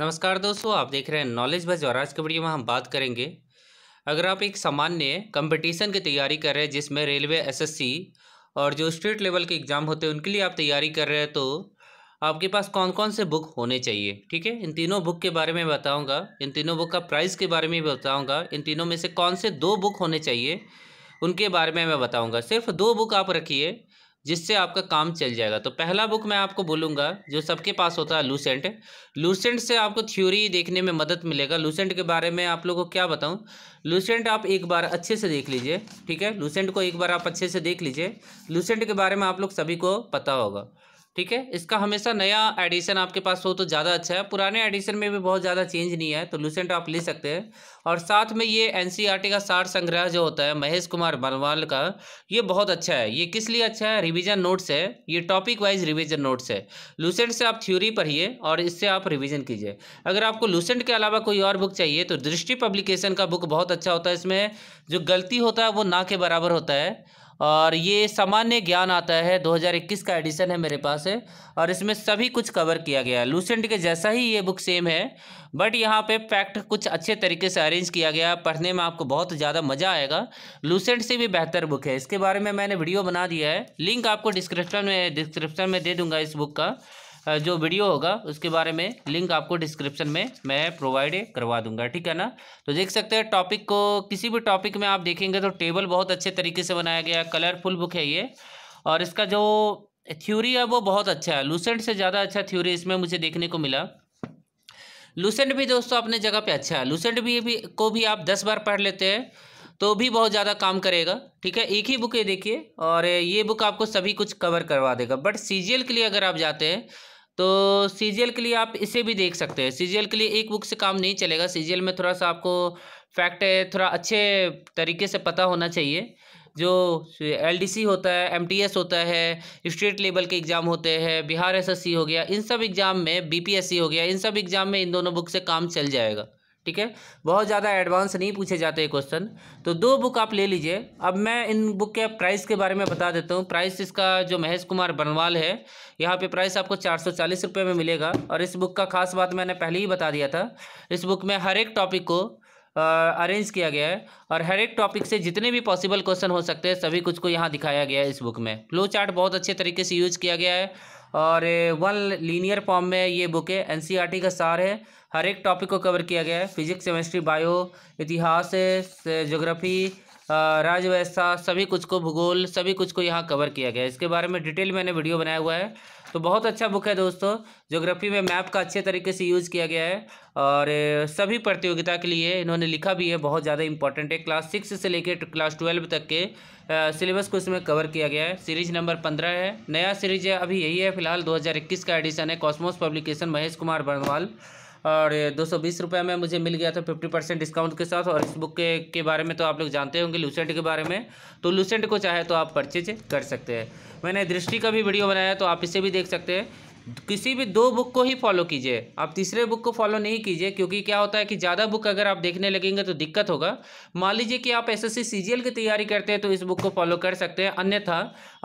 नमस्कार दोस्तों आप देख रहे हैं नॉलेज बज और आज के वीडियो में हम बात करेंगे अगर आप एक सामान्य कंपटीशन की तैयारी कर रहे हैं जिसमें रेलवे एसएससी और जो स्टेट लेवल के एग्ज़ाम होते हैं उनके लिए आप तैयारी कर रहे हैं तो आपके पास कौन कौन से बुक होने चाहिए ठीक है इन तीनों बुक के बारे में बताऊँगा इन तीनों बुक का प्राइस के बारे में बताऊँगा इन तीनों में से कौन से दो बुक होने चाहिए उनके बारे में मैं बताऊँगा सिर्फ दो बुक आप रखिए जिससे आपका काम चल जाएगा तो पहला बुक मैं आपको बोलूँगा जो सबके पास होता है लूसेंट लूसेंट से आपको थ्योरी देखने में मदद मिलेगा लूसेंट के बारे में आप लोगों को क्या बताऊँ लूसेंट आप एक बार अच्छे से देख लीजिए ठीक है लूसेंट को एक बार आप अच्छे से देख लीजिए लूसेंट के बारे में आप लोग सभी को पता होगा ठीक है इसका हमेशा नया एडिशन आपके पास हो तो ज़्यादा अच्छा है पुराने एडिशन में भी बहुत ज़्यादा चेंज नहीं है तो लूसेंट आप ले सकते हैं और साथ में ये एन e का सार संग्रह जो होता है महेश कुमार बनवाल का ये बहुत अच्छा है ये किस लिए अच्छा है रिविजन नोट्स है ये टॉपिक वाइज रिविजन नोट्स है लूसेंट से आप थ्योरी पढ़िए और इससे आप रिविजन कीजिए अगर आपको लूसेंट के अलावा कोई और बुक चाहिए तो दृष्टि पब्लिकेशन का बुक बहुत अच्छा होता है इसमें जो गलती होता है वो ना के बराबर होता है और ये सामान्य ज्ञान आता है 2021 का एडिशन है मेरे पास है और इसमें सभी कुछ कवर किया गया है लूसेंट के जैसा ही ये बुक सेम है बट यहाँ पे फैक्ट कुछ अच्छे तरीके से अरेंज किया गया है पढ़ने में आपको बहुत ज़्यादा मज़ा आएगा लूसेंट से भी बेहतर बुक है इसके बारे में मैंने वीडियो बना दिया है लिंक आपको डिस्क्रिप्शन में डिस्क्रिप्शन में दे दूँगा इस बुक का जो वीडियो होगा उसके बारे में लिंक आपको डिस्क्रिप्शन में मैं प्रोवाइड करवा दूंगा ठीक है ना तो देख सकते हैं टॉपिक को किसी भी टॉपिक में आप देखेंगे तो टेबल बहुत अच्छे तरीके से बनाया गया है कलरफुल बुक है ये और इसका जो थ्योरी है वो बहुत अच्छा है लूसेंट से ज़्यादा अच्छा थ्योरी इसमें मुझे देखने को मिला लूसेंट भी दोस्तों अपने जगह पे अच्छा है लूसेंट भी, भी को भी आप दस बार पढ़ लेते हैं तो भी बहुत ज़्यादा काम करेगा ठीक है एक ही बुक ये देखिए और ये बुक आपको सभी कुछ कवर करवा देगा बट सी के लिए अगर आप जाते हैं तो सीजीएल के लिए आप इसे भी देख सकते हैं सीजीएल के लिए एक बुक से काम नहीं चलेगा सीजीएल में थोड़ा सा आपको फैक्ट थोड़ा अच्छे तरीके से पता होना चाहिए जो एलडीसी होता है एमटीएस होता है स्टेट लेवल के एग्ज़ाम होते हैं बिहार एसएससी हो गया इन सब एग्ज़ाम में बीपीएससी हो गया इन सब एग्ज़ाम में इन दोनों बुक से काम चल जाएगा ठीक है बहुत ज़्यादा एडवांस नहीं पूछे जाते ये क्वेश्चन तो दो बुक आप ले लीजिए अब मैं इन बुक के प्राइस के बारे में बता देता हूँ प्राइस इसका जो महेश कुमार बनवाल है यहाँ पे प्राइस आपको चार सौ चालीस रुपये में मिलेगा और इस बुक का खास बात मैंने पहले ही बता दिया था इस बुक में हर एक टॉपिक को अरेंज किया गया है और हर एक टॉपिक से जितने भी पॉसिबल क्वेश्चन हो सकते हैं सभी कुछ को यहाँ दिखाया गया है इस बुक में फ्लो चार्ट बहुत अच्छे तरीके से यूज किया गया है और वन लीनियर फॉर्म में ये बुक है एनसीईआरटी e का सार है हर एक टॉपिक को कवर किया गया है फिजिक्स केमिस्ट्री बायो इतिहास जोग्राफी राजव्यवस्था सभी कुछ को भूगोल सभी कुछ को यहाँ कवर किया गया है इसके बारे में डिटेल मैंने वीडियो बनाया हुआ है तो बहुत अच्छा बुक है दोस्तों ज्योग्राफी में मैप का अच्छे तरीके से यूज़ किया गया है और सभी प्रतियोगिता के लिए इन्होंने लिखा भी है बहुत ज़्यादा इंपॉर्टेंट है क्लास सिक्स से लेकर क्लास ट्वेल्व तक के सिलेबस को इसमें कवर किया गया है सीरीज नंबर पंद्रह है नया सीरीज है अभी यही है फिलहाल दो का एडिशन है कॉस्मोस पब्लिकेशन महेश कुमार बर्नवाल और दो सौ बीस रुपये में मुझे मिल गया था फिफ्टी परसेंट डिस्काउंट के साथ और इस बुक के के बारे में तो आप लोग जानते होंगे लूसेंट के बारे में तो लूसेंट को चाहे तो आप परचेज कर सकते हैं मैंने दृष्टि का भी वीडियो बनाया तो आप इसे भी देख सकते हैं किसी भी दो बुक को ही फॉलो कीजिए आप तीसरे बुक को फॉलो नहीं कीजिए क्योंकि क्या होता है कि ज़्यादा बुक अगर आप देखने लगेंगे तो दिक्कत होगा मान लीजिए कि आप एसएससी सीजीएल की तैयारी करते हैं तो इस बुक को फॉलो कर सकते हैं अन्यथा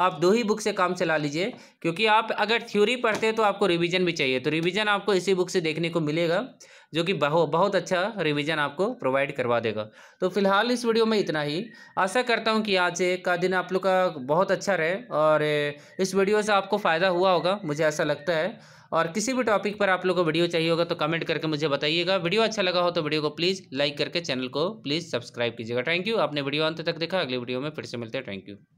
आप दो ही बुक से काम चला लीजिए क्योंकि आप अगर थ्योरी पढ़ते हैं तो आपको रिविज़न भी चाहिए तो रिविज़न आपको इसी बुक से देखने को मिलेगा जो कि बहु बहुत अच्छा रिवीजन आपको प्रोवाइड करवा देगा तो फिलहाल इस वीडियो में इतना ही आशा करता हूँ कि आज का दिन आप लोग का बहुत अच्छा रहे और इस वीडियो से आपको फ़ायदा हुआ होगा मुझे ऐसा लगता है सकता है और किसी भी टॉपिक पर आप लोग को वीडियो चाहिए होगा तो कमेंट करके मुझे बताइएगा वीडियो अच्छा लगा हो तो वीडियो को प्लीज़ लाइक करके चैनल को प्लीज़ सब्सक्राइब कीजिएगा थैंक यू आपने वीडियो अंत तक देखा अगले वीडियो में फिर से मिलते हैं थैंक यू